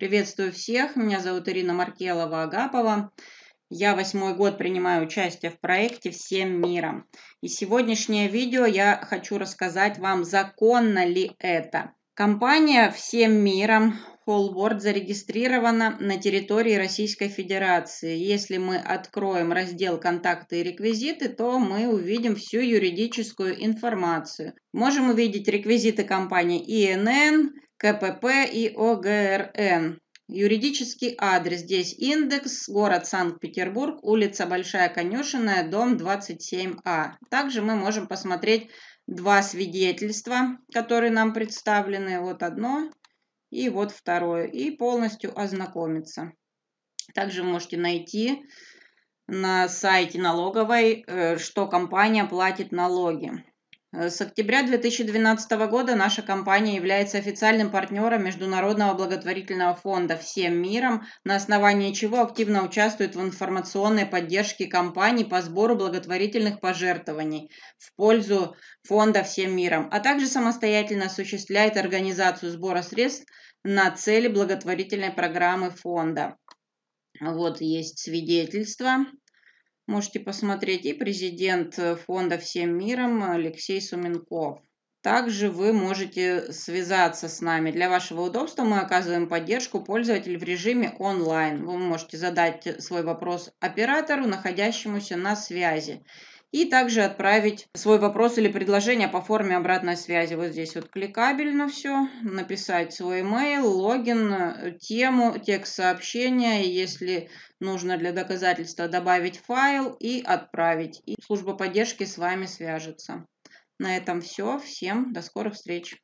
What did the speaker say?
Приветствую всех, меня зовут Ирина Маркелова-Агапова. Я восьмой год принимаю участие в проекте «Всем миром». И сегодняшнее видео я хочу рассказать вам, законно ли это. Компания «Всем миром» Холворд зарегистрирована на территории Российской Федерации. Если мы откроем раздел «Контакты и реквизиты», то мы увидим всю юридическую информацию. Можем увидеть реквизиты компании ИНН, КПП и ОГРН. Юридический адрес. Здесь индекс, город Санкт-Петербург, улица Большая Конюшенная, дом 27А. Также мы можем посмотреть два свидетельства, которые нам представлены. Вот одно и вот второе. И полностью ознакомиться. Также можете найти на сайте налоговой, э, что компания платит налоги. Э, с октября 2012 года наша компания является официальным партнером Международного благотворительного фонда «Всем миром», на основании чего активно участвует в информационной поддержке компаний по сбору благотворительных пожертвований в пользу фонда «Всем миром», а также самостоятельно осуществляет организацию сбора средств на цели благотворительной программы фонда. Вот есть свидетельство. Можете посмотреть и президент э, фонда «Всем миром» Алексей Суменков. Также вы можете связаться с нами. Для вашего удобства мы оказываем поддержку пользователю в режиме онлайн. Вы можете задать свой вопрос оператору, находящемуся на связи и также отправить свой вопрос или предложение по форме обратной связи. Вот здесь вот кликабельно все, написать свой email, логин, э, тему, текст сообщения, если нужно для доказательства добавить файл и отправить. И служба поддержки с вами свяжется. На этом все. Всем до скорых встреч.